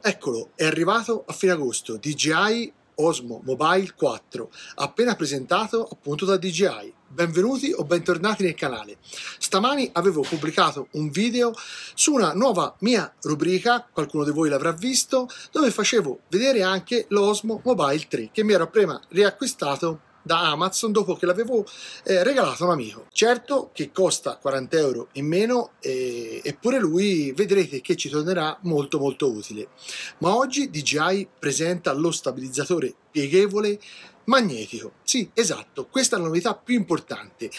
Eccolo, è arrivato a fine agosto DJI Osmo Mobile 4, appena presentato appunto da DJI. Benvenuti o bentornati nel canale. Stamani avevo pubblicato un video su una nuova mia rubrica, qualcuno di voi l'avrà visto, dove facevo vedere anche l'Osmo Mobile 3 che mi ero prima riacquistato da Amazon dopo che l'avevo eh, regalato a un amico. Certo che costa 40 euro in meno, eh, eppure lui vedrete che ci tornerà molto molto utile. Ma oggi DJI presenta lo stabilizzatore pieghevole magnetico. Sì, esatto, questa è la novità più importante.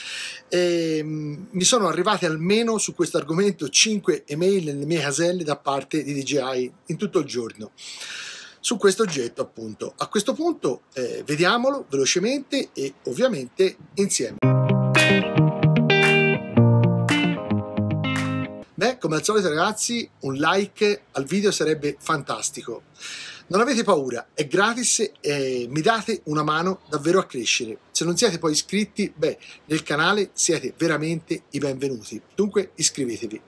Eh, mi sono arrivate almeno su questo argomento 5 email nelle mie caselle da parte di DJI in tutto il giorno su questo oggetto appunto. A questo punto eh, vediamolo velocemente e ovviamente insieme. Beh, come al solito ragazzi, un like al video sarebbe fantastico. Non avete paura, è gratis e mi date una mano davvero a crescere. Se non siete poi iscritti, beh, nel canale siete veramente i benvenuti. Dunque iscrivetevi.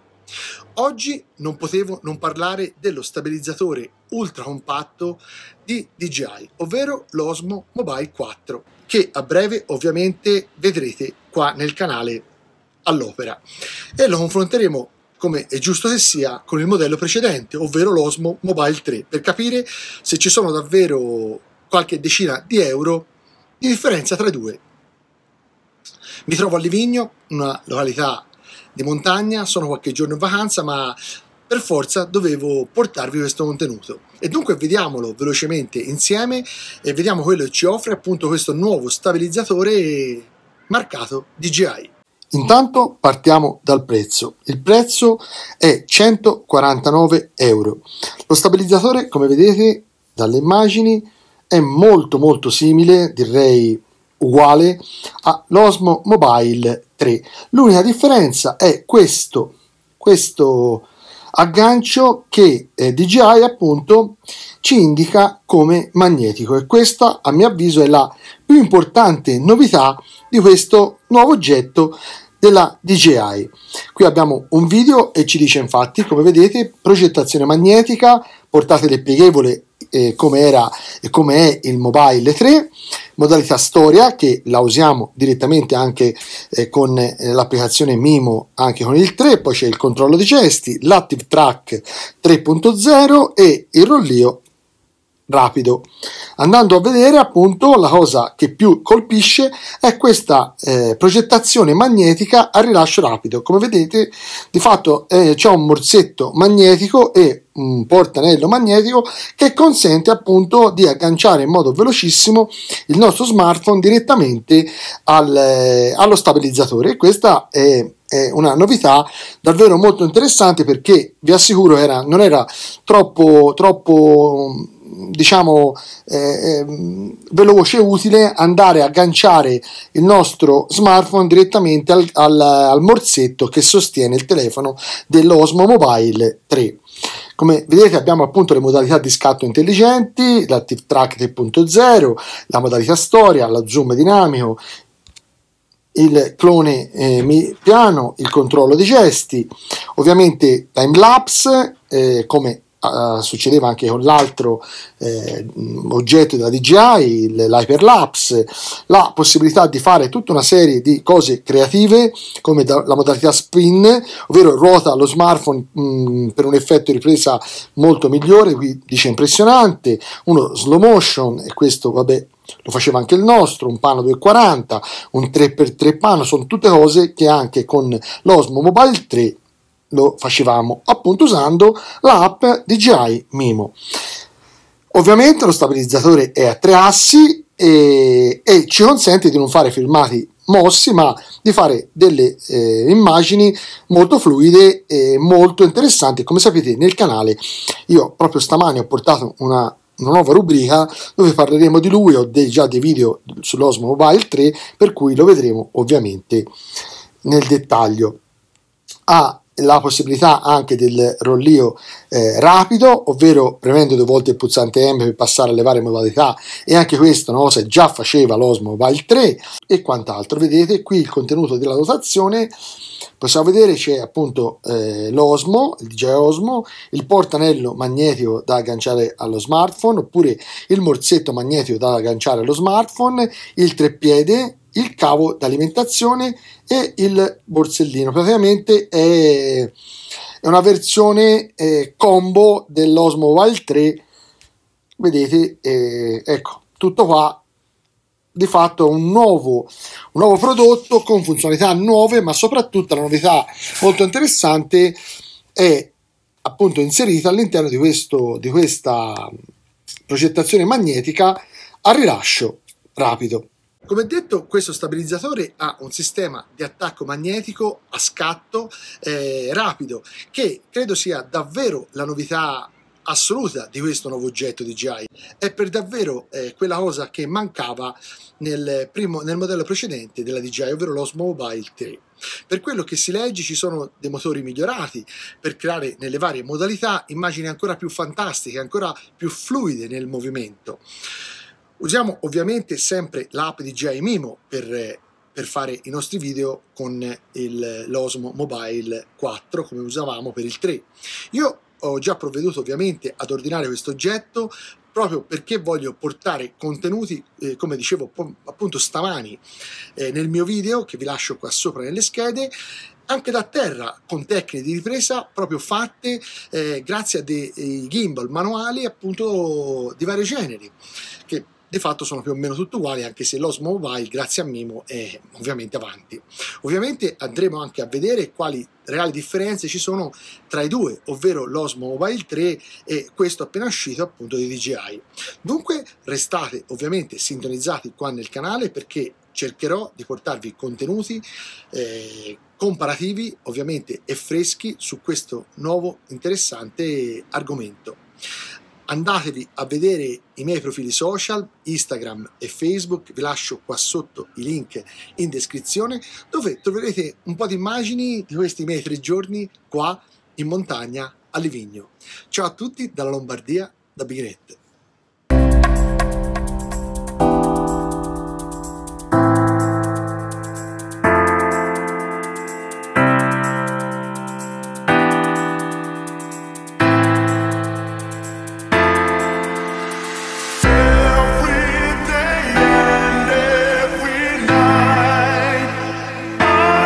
Oggi non potevo non parlare dello stabilizzatore ultra compatto di DJI, ovvero l'Osmo Mobile 4, che a breve ovviamente vedrete qua nel canale all'opera e lo confronteremo come è giusto che sia con il modello precedente, ovvero l'Osmo Mobile 3, per capire se ci sono davvero qualche decina di euro di differenza tra i due. Mi trovo a Livigno, una località di montagna, sono qualche giorno in vacanza, ma per forza dovevo portarvi questo contenuto. E dunque vediamolo velocemente insieme e vediamo quello che ci offre appunto questo nuovo stabilizzatore marcato DJI. Intanto partiamo dal prezzo. Il prezzo è 149 euro. Lo stabilizzatore, come vedete dalle immagini, è molto molto simile, direi uguale, all'Osmo Mobile 3. L'unica differenza è questo, questo aggancio che eh, DJI appunto ci indica come magnetico e questa a mio avviso è la più importante novità di questo nuovo oggetto della DJI. Qui abbiamo un video e ci dice infatti, come vedete, progettazione magnetica, portatile pieghevole eh, come era e come è il Mobile 3, modalità storia che la usiamo direttamente anche eh, con eh, l'applicazione Mimo, anche con il 3, poi c'è il controllo di gesti, l'Active Track 3.0 e il rollio rapido. Andando a vedere appunto la cosa che più colpisce è questa eh, progettazione magnetica a rilascio rapido. Come vedete di fatto eh, c'è un morsetto magnetico e un portanello magnetico che consente appunto di agganciare in modo velocissimo il nostro smartphone direttamente al, eh, allo stabilizzatore. E questa è una novità davvero molto interessante perché vi assicuro era, non era troppo, troppo diciamo eh, ehm, veloce e utile andare a agganciare il nostro smartphone direttamente al, al, al morsetto che sostiene il telefono dell'Osmo Mobile 3. Come vedete abbiamo appunto le modalità di scatto intelligenti, l'Active Track 3.0, la modalità storia, la zoom dinamico, il clone eh, piano, il controllo dei gesti, ovviamente timelapse eh, come Uh, succedeva anche con l'altro eh, oggetto della DJI, l'Hyperlapse, la possibilità di fare tutta una serie di cose creative come da, la modalità spin, ovvero ruota lo smartphone mh, mm, per un effetto ripresa molto migliore, qui dice impressionante, uno slow motion e questo vabbè lo faceva anche il nostro, un pano 240, un 3x3 pano, sono tutte cose che anche con l'Osmo Mobile 3 lo facevamo appunto usando l'app DJI Mimo. Ovviamente lo stabilizzatore è a tre assi e, e ci consente di non fare filmati mossi, ma di fare delle eh, immagini molto fluide e molto interessanti. Come sapete nel canale io proprio stamani ho portato una, una nuova rubrica dove parleremo di lui, ho dei, già dei video sull'Osmo Mobile 3, per cui lo vedremo ovviamente nel dettaglio. Ha ah, la possibilità anche del rollio eh, rapido, ovvero premendo due volte il pulsante M per passare alle varie modalità e anche questa una cosa già faceva l'Osmo Mobile 3 e quant'altro. Vedete qui il contenuto della dotazione, possiamo vedere c'è appunto eh, l'Osmo, il DJI Osmo, il portanello magnetico da agganciare allo smartphone oppure il morsetto magnetico da agganciare allo smartphone, il treppiede il cavo d'alimentazione e il borsellino. Praticamente è, è una versione eh, combo dell'Osmo Wild 3. Vedete, eh, ecco, tutto qua. Di fatto è un nuovo, un nuovo prodotto con funzionalità nuove, ma soprattutto la novità molto interessante è appunto inserita all'interno di, questo, di questa progettazione magnetica a rilascio rapido. Come detto, questo stabilizzatore ha un sistema di attacco magnetico a scatto eh, rapido, che credo sia davvero la novità assoluta di questo nuovo oggetto DJI. È per davvero eh, quella cosa che mancava nel, primo, nel modello precedente della DJI, ovvero l'Osmo Mobile 3. Per quello che si legge ci sono dei motori migliorati per creare nelle varie modalità immagini ancora più fantastiche, ancora più fluide nel movimento. Usiamo ovviamente sempre l'app di GI Mimo per, per fare i nostri video con il, l'Osmo Mobile 4 come usavamo per il 3. Io ho già provveduto ovviamente ad ordinare questo oggetto proprio perché voglio portare contenuti, eh, come dicevo appunto stamani eh, nel mio video, che vi lascio qua sopra nelle schede, anche da terra con tecniche di ripresa proprio fatte eh, grazie a dei gimbal manuali appunto di vari generi, che di fatto sono più o meno tutti uguali anche se l'Osmo Mobile grazie a Mimo è ovviamente avanti. Ovviamente andremo anche a vedere quali reali differenze ci sono tra i due, ovvero l'Osmo Mobile 3 e questo appena uscito appunto di DJI. Dunque restate ovviamente sintonizzati qua nel canale perché cercherò di portarvi contenuti eh, comparativi ovviamente e freschi su questo nuovo interessante argomento andatevi a vedere i miei profili social, Instagram e Facebook, vi lascio qua sotto i link in descrizione, dove troverete un po' di immagini di questi miei tre giorni qua in montagna a Livigno. Ciao a tutti dalla Lombardia, da Bigret.